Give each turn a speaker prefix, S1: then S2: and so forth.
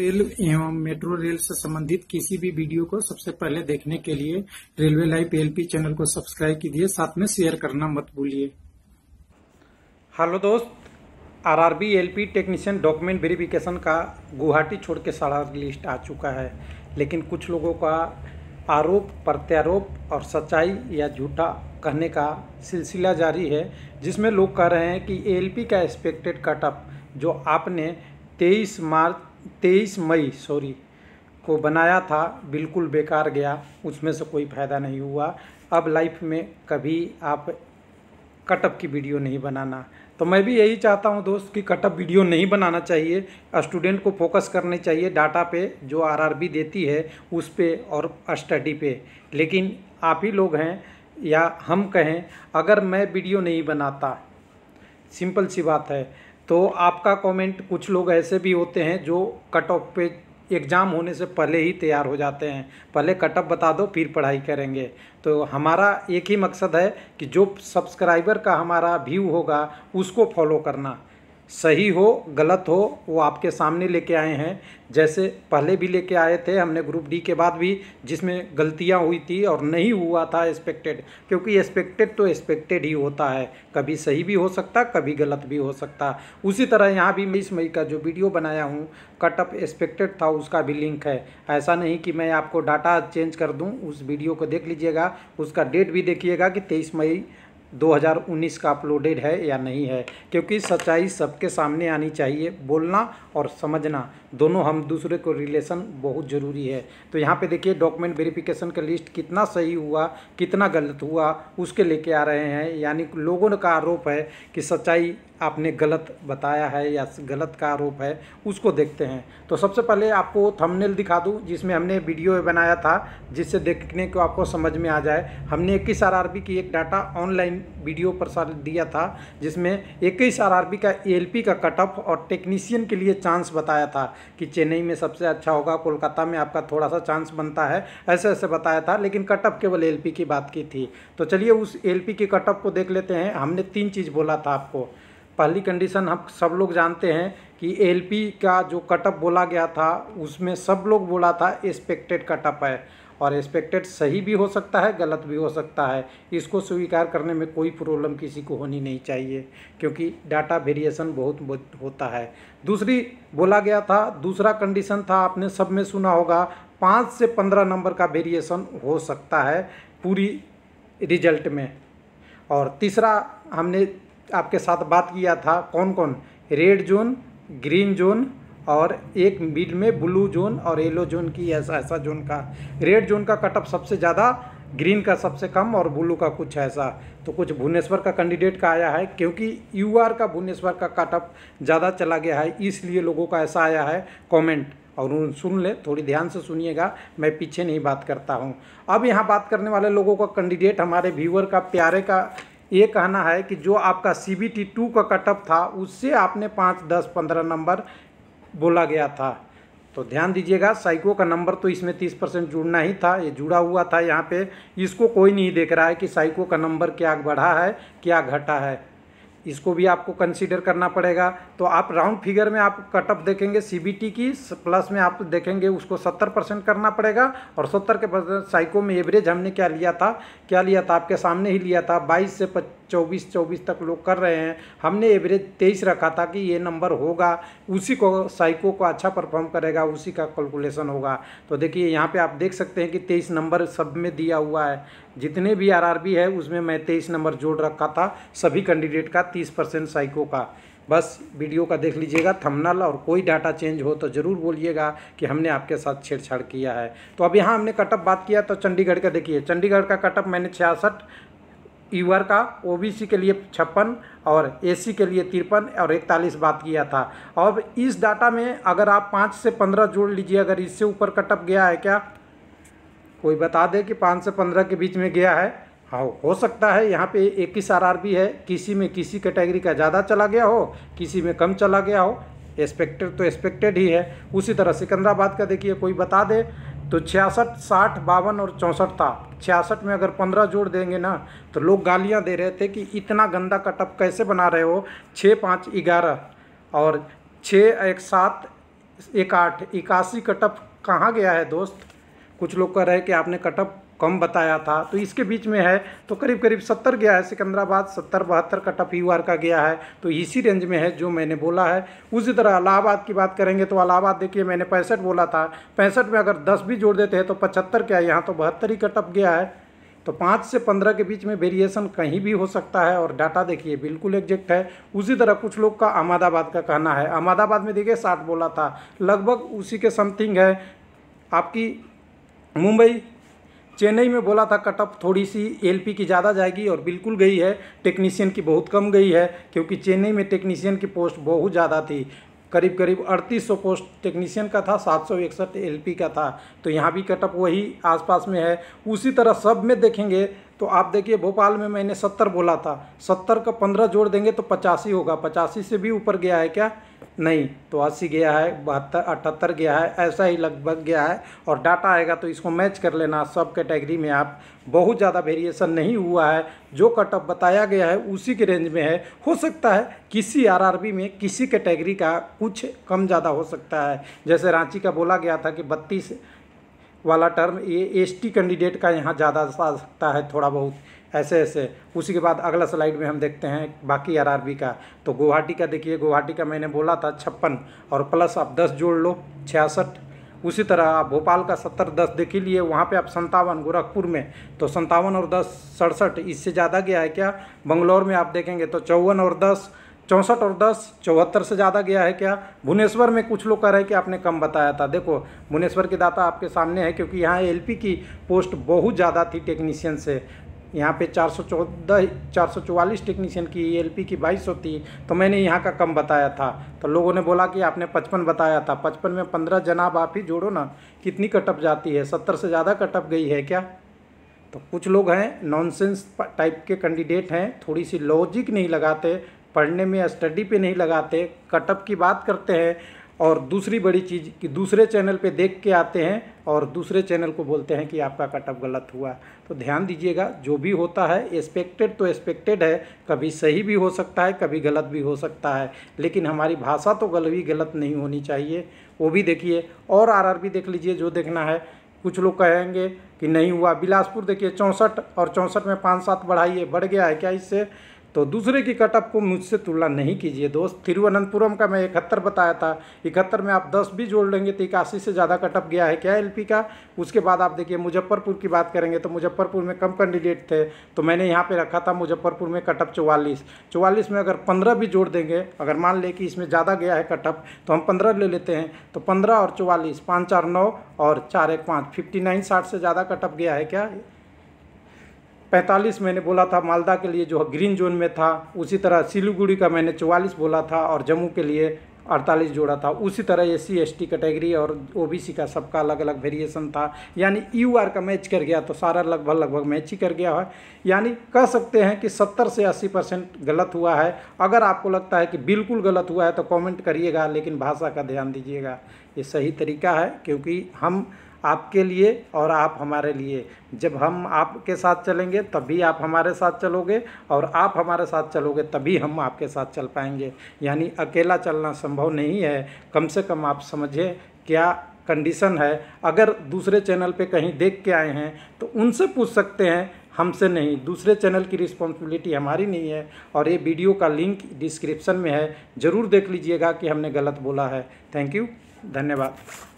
S1: rail एवं metro rail से संबंधित किसी भी वीडियो को सबसे पहले देखने के लिए रेलवे लाइव एलपी चैनल को सब्सक्राइब कीजिए साथ में शेयर करना मत भूलिए हेलो दोस्त RRB LP technician document verification का गुवाहाटी छोड़ के सारा लिस्ट आ चुका है लेकिन कुछ लोगों का आरोप प्रत्यारोप और सच्चाई या झूठा कहने का सिलसिला जारी है जिसमें लोग कह रहे हैं कि एल का एक्सपेक्टेड कटअप जो आपने 23 मार्च तेईस मई सॉरी को बनाया था बिल्कुल बेकार गया उसमें से कोई फ़ायदा नहीं हुआ अब लाइफ में कभी आप कटअप की वीडियो नहीं बनाना तो मैं भी यही चाहता हूं दोस्त कि कटअप वीडियो नहीं बनाना चाहिए स्टूडेंट को फोकस करने चाहिए डाटा पे जो आरआरबी देती है उस पे और स्टडी पे लेकिन आप ही लोग हैं या हम कहें अगर मैं वीडियो नहीं बनाता सिंपल सी बात है तो आपका कमेंट कुछ लोग ऐसे भी होते हैं जो कट ऑफ पे एग्ज़ाम होने से पहले ही तैयार हो जाते हैं पहले ऑफ बता दो फिर पढ़ाई करेंगे तो हमारा एक ही मकसद है कि जो सब्सक्राइबर का हमारा व्यू होगा उसको फॉलो करना सही हो गलत हो वो आपके सामने लेके आए हैं जैसे पहले भी लेके आए थे हमने ग्रुप डी के बाद भी जिसमें गलतियां हुई थी और नहीं हुआ था एक्सपेक्टेड क्योंकि एक्सपेक्टेड तो एक्सपेक्टेड ही होता है कभी सही भी हो सकता कभी गलत भी हो सकता उसी तरह यहाँ भी मैं इस मई का जो वीडियो बनाया हूँ कटअप एक्सपेक्टेड था उसका भी लिंक है ऐसा नहीं कि मैं आपको डाटा चेंज कर दूँ उस वीडियो को देख लीजिएगा उसका डेट भी देखिएगा कि तेईस मई 2019 का अपलोडेड है या नहीं है क्योंकि सच्चाई सबके सामने आनी चाहिए बोलना और समझना दोनों हम दूसरे को रिलेशन बहुत ज़रूरी है तो यहाँ पे देखिए डॉक्यूमेंट वेरिफिकेशन का लिस्ट कितना सही हुआ कितना गलत हुआ उसके लेके आ रहे हैं यानी लोगों का आरोप है कि सच्चाई आपने गलत बताया है या गलत का आरोप है उसको देखते हैं तो सबसे पहले आपको थंबनेल दिखा दूं जिसमें हमने वीडियो बनाया था जिससे देखने को आपको समझ में आ जाए हमने इक्कीस आर की एक डाटा ऑनलाइन वीडियो प्रसारित दिया था जिसमें इक्कीस आर का ए का कट ऑफ और टेक्नीशियन के लिए चांस बताया था कि चेन्नई में सबसे अच्छा होगा कोलकाता में आपका थोड़ा सा चांस बनता है ऐसे ऐसे बताया था लेकिन कट ऑफ केवल एल की बात की थी तो चलिए उस एल की कट ऑफ को देख लेते हैं हमने तीन चीज़ बोला था आपको पहली कंडीशन हम सब लोग जानते हैं कि एलपी का जो कटअप बोला गया था उसमें सब लोग बोला था एक्सपेक्टेड कटअप है और एक्सपेक्टेड सही भी हो सकता है गलत भी हो सकता है इसको स्वीकार करने में कोई प्रॉब्लम किसी को होनी नहीं चाहिए क्योंकि डाटा वेरिएशन बहुत होता है दूसरी बोला गया था दूसरा कंडीशन था आपने सब में सुना होगा पाँच से पंद्रह नंबर का वेरिएशन हो सकता है पूरी रिजल्ट में और तीसरा हमने आपके साथ बात किया था कौन कौन रेड जोन ग्रीन जोन और एक मिड में ब्लू जोन और येलो जोन की ऐसा ऐसा जोन का रेड जोन का कटअप सबसे ज़्यादा ग्रीन का सबसे कम और ब्लू का कुछ ऐसा तो कुछ भुवनेश्वर का कैंडिडेट का आया है क्योंकि यूआर का भुवनेश्वर का कटअप ज़्यादा चला गया है इसलिए लोगों का ऐसा आया है कमेंट और सुन ले थोड़ी ध्यान से सुनिएगा मैं पीछे नहीं बात करता हूँ अब यहाँ बात करने वाले लोगों का कैंडिडेट हमारे व्यूअर का प्यारे का ये कहना है कि जो आपका सी बी टी टू का कटअप था उससे आपने पाँच दस पंद्रह नंबर बोला गया था तो ध्यान दीजिएगा साइको का नंबर तो इसमें तीस परसेंट जुड़ना ही था ये जुड़ा हुआ था यहाँ पे इसको कोई नहीं देख रहा है कि साइको का नंबर क्या बढ़ा है क्या घटा है इसको भी आपको कंसीडर करना पड़ेगा तो आप राउंड फिगर में आप कटअप देखेंगे सीबीटी की प्लस में आप देखेंगे उसको 70 परसेंट करना पड़ेगा और 70 के परसेंट साइको में एवरेज हमने क्या लिया था क्या लिया था आपके सामने ही लिया था 22 से चौबीस चौबीस तक लोग कर रहे हैं हमने एवरेज तेईस रखा था कि ये नंबर होगा उसी को साइको को अच्छा परफॉर्म करेगा उसी का कैलकुलेशन होगा तो देखिए यहाँ पे आप देख सकते हैं कि तेईस नंबर सब में दिया हुआ है जितने भी आरआरबी है उसमें मैं तेईस नंबर जोड़ रखा था सभी कैंडिडेट का तीस परसेंट साइको का बस वीडियो का देख लीजिएगा थमनल और कोई डाटा चेंज हो तो ज़रूर बोलिएगा कि हमने आपके साथ छेड़छाड़ किया है तो अब यहाँ हमने कटअप बात किया तो चंडीगढ़ का देखिए चंडीगढ़ का कटअप मैंने छियासठ ईवर का ओबीसी के लिए छप्पन और एसी के लिए तिरपन और इकतालीस बात किया था अब इस डाटा में अगर आप पाँच से पंद्रह जोड़ लीजिए अगर इससे ऊपर कटअप गया है क्या कोई बता दे कि पाँच से पंद्रह के बीच में गया है हाँ हो सकता है यहाँ पे इक्कीस आर आर भी है किसी में किसी कैटेगरी का ज़्यादा चला गया हो किसी में कम चला गया हो एक्सपेक्टेड तो एक्सपेक्टेड ही है उसी तरह सिकंदराबाद का देखिए कोई बता दे तो छियासठ साठ बावन और चौंसठ था छियासठ में अगर पंद्रह जोड़ देंगे ना तो लोग गालियाँ दे रहे थे कि इतना गंदा कटअप कैसे बना रहे हो छः पाँच ग्यारह और छः एक सात एक आठ इक्यासी कटअप कहाँ गया है दोस्त कुछ लोग कह रहे हैं कि आपने कटअप कम बताया था तो इसके बीच में है तो करीब करीब सत्तर गया है सिकंदराबाद सत्तर बहत्तर का टफ यू का गया है तो इसी रेंज में है जो मैंने बोला है उसी तरह इलाहाबाद की बात करेंगे तो इलाहाबाद देखिए मैंने पैंसठ बोला था पैंसठ में अगर दस भी जोड़ देते हैं तो पचहत्तर क्या यहाँ तो बहत्तर ही कटअप गया है तो पाँच से पंद्रह के बीच में वेरिएशन कहीं भी हो सकता है और डाटा देखिए बिल्कुल एग्जैक्ट है उसी तरह कुछ लोग का अहमदाबाद का कहना है अहमदाबाद में देखिए साठ बोला था लगभग उसी के समथिंग है आपकी मुंबई चेन्नई में बोला था कटअप थोड़ी सी एलपी की ज़्यादा जाएगी और बिल्कुल गई है टेक्नीशियन की बहुत कम गई है क्योंकि चेन्नई में टेक्नीशियन की पोस्ट बहुत ज़्यादा थी करीब करीब अड़तीस सौ पोस्ट टेक्नीशियन का था सात सौ इकसठ एल का था तो यहाँ भी कटअप वही आसपास में है उसी तरह सब में देखेंगे तो आप देखिए भोपाल में मैंने सत्तर बोला था सत्तर का पंद्रह जोड़ देंगे तो पचासी होगा पचासी से भी ऊपर गया है क्या नहीं तो अस्सी गया है बहत्तर अठहत्तर गया है ऐसा ही लगभग गया है और डाटा आएगा तो इसको मैच कर लेना सब कैटेगरी में आप बहुत ज़्यादा वेरिएशन नहीं हुआ है जो कटअप बताया गया है उसी के रेंज में है हो सकता है किसी आरआरबी में किसी कैटेगरी का कुछ कम ज़्यादा हो सकता है जैसे रांची का बोला गया था कि बत्तीस वाला टर्म ये एसटी कैंडिडेट का यहाँ ज़्यादा आ सकता है थोड़ा बहुत ऐसे ऐसे उसी के बाद अगला स्लाइड में हम देखते हैं बाकी आरआरबी का तो गुवाहाटी का देखिए गुवाहाटी का मैंने बोला था छप्पन और प्लस आप दस जोड़ लो छियासठ उसी तरह आप भोपाल का सत्तर दस देख ही लिए वहाँ पे आप संतावन गोरखपुर में तो संतावन और दस सड़सठ इससे ज़्यादा गया है क्या बंगलोर में आप देखेंगे तो चौवन और दस चौंसठ और दस चौहत्तर से ज़्यादा गया है क्या भुवनेश्वर में कुछ लोग कह रहे हैं कि आपने कम बताया था देखो भुवनेश्वर की दाता आपके सामने है क्योंकि यहाँ एलपी की पोस्ट बहुत ज़्यादा थी टेक्नीशियन से यहाँ पे 414 444 टेक्नीशियन की एलपी की सौ थी तो मैंने यहाँ का कम बताया था तो लोगों ने बोला कि आपने पचपन बताया था पचपन में पंद्रह जनाब आप ही जोड़ो ना कितनी कटअप जाती है सत्तर से ज़्यादा कटअप गई है क्या तो कुछ लोग हैं नॉनसेंस टाइप के कैंडिडेट हैं थोड़ी सी लॉजिक नहीं लगाते पढ़ने में स्टडी पे नहीं लगाते कटअप की बात करते हैं और दूसरी बड़ी चीज़ कि दूसरे चैनल पे देख के आते हैं और दूसरे चैनल को बोलते हैं कि आपका कटअप गलत हुआ तो ध्यान दीजिएगा जो भी होता है एक्सपेक्टेड तो एक्सपेक्टेड है कभी सही भी हो सकता है कभी गलत भी हो सकता है लेकिन हमारी भाषा तो भी गलत नहीं होनी चाहिए वो भी देखिए और भी देख लीजिए जो देखना है कुछ लोग कहेंगे कि नहीं हुआ बिलासपुर देखिए चौंसठ और चौंसठ में पाँच सात बढ़ाइए बढ़ गया है क्या इससे तो दूसरे की कटअप को मुझसे तुलना नहीं कीजिए दोस्त तिरुवनंतपुरम का मैं इकहत्तर बताया था इकहत्तर में आप दस भी जोड़ लेंगे तो इक्यासी से ज़्यादा कटअप गया है क्या एलपी का उसके बाद आप देखिए मुजफ्फरपुर की बात करेंगे तो मुजफ्फरपुर में कम कैंडिडेट थे तो मैंने यहाँ पर रखा था मुजफ्फरपुर में कटअप चौवालीस चौवालीस में अगर पंद्रह भी जोड़ देंगे अगर मान लें कि इसमें ज़्यादा गया है कटअप तो हम पंद्रह ले लेते हैं तो पंद्रह और चौवालीस पाँच चार नौ और चार एक पाँच फिफ्टी नाइन साठ से ज़्यादा कटअप गया है क्या पैंतालीस मैंने बोला था मालदा के लिए जो ग्रीन जोन में था उसी तरह सिलीगुड़ी का मैंने चौवालीस बोला था और जम्मू के लिए अड़तालीस जोड़ा था उसी तरह एस सी कैटेगरी और ओबीसी का सबका अलग अलग वेरिएशन था यानी यू आर का मैच कर गया तो सारा लगभग लगभग मैच ही कर गया है यानी कह सकते हैं कि सत्तर से अस्सी परसेंट गलत हुआ है अगर आपको लगता है कि बिल्कुल गलत हुआ है तो कमेंट करिएगा लेकिन भाषा का ध्यान दीजिएगा ये सही तरीका है क्योंकि हम आपके लिए और आप हमारे लिए जब हम आपके साथ चलेंगे तभी आप हमारे साथ चलोगे और आप हमारे साथ चलोगे तभी हम आपके साथ चल पाएंगे यानी अकेला चलना संभव नहीं है कम से कम आप समझें क्या कंडीशन है अगर दूसरे चैनल पे कहीं देख के आए हैं तो उनसे पूछ सकते हैं हमसे नहीं दूसरे चैनल की रिस्पॉन्सिबिलिटी हमारी नहीं है और ये वीडियो का लिंक डिस्क्रिप्शन में है ज़रूर देख लीजिएगा कि हमने गलत बोला है थैंक यू धन्यवाद